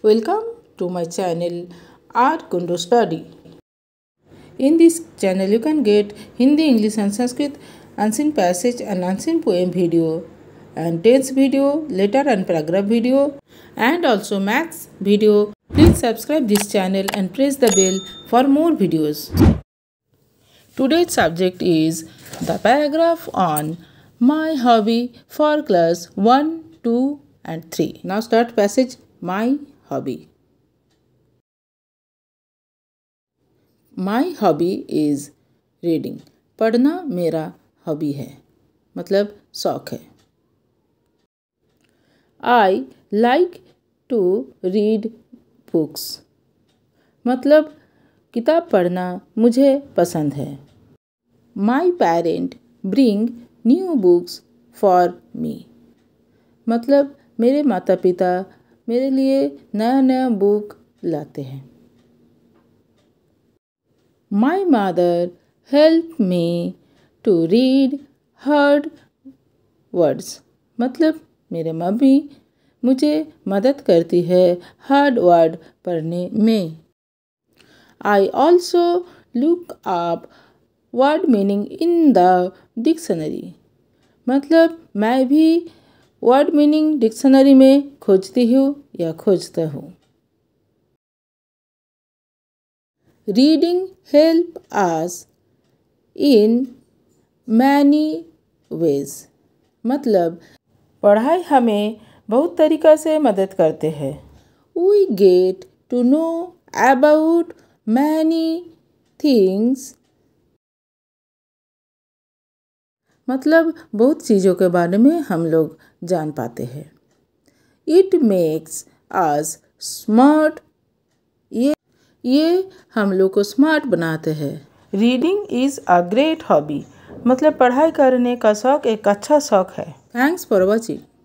Welcome to my channel Art Kundo Study. In this channel you can get Hindi, English and Sanskrit unseen passage and unseen poem video and tense video, letter and paragraph video and also max video. Please subscribe this channel and press the bell for more videos. Today's subject is the paragraph on my hobby for class 1, 2 and 3. Now start passage my hobby. My hobby is reading पढ़ना मेरा hobby है मतलब शौक है I like to read books मतलब किताब पढ़ना मुझे पसंद है my parent bring new books for me मतलब मेरे माता पिता मेरे लिए नया नया बुक लाते हैं my mother help me to read hard words मतलब मेरे मम्मी मुझे मदद करती है हार्ड वर्ड पढ़ने में I also look up word meaning in the dictionary मतलब मैं भी वर्ड मीनिंग डिक्शनरी में खोजती हूँ या खोजता हूँ reading help us in many ways मतलब पढ़ाई हमें बहुत तरीक़ा से मदद करते हैं we get to know about many things मतलब बहुत चीज़ों के बारे में हम लोग जान पाते हैं इट मेक्स आज स्मार्ट ये ये हम लोग को स्मार्ट बनाते हैं reading is a great hobby मतलब पढ़ाई करने का शौक एक अच्छा शौक है थैंक्स फॉर वॉचिंग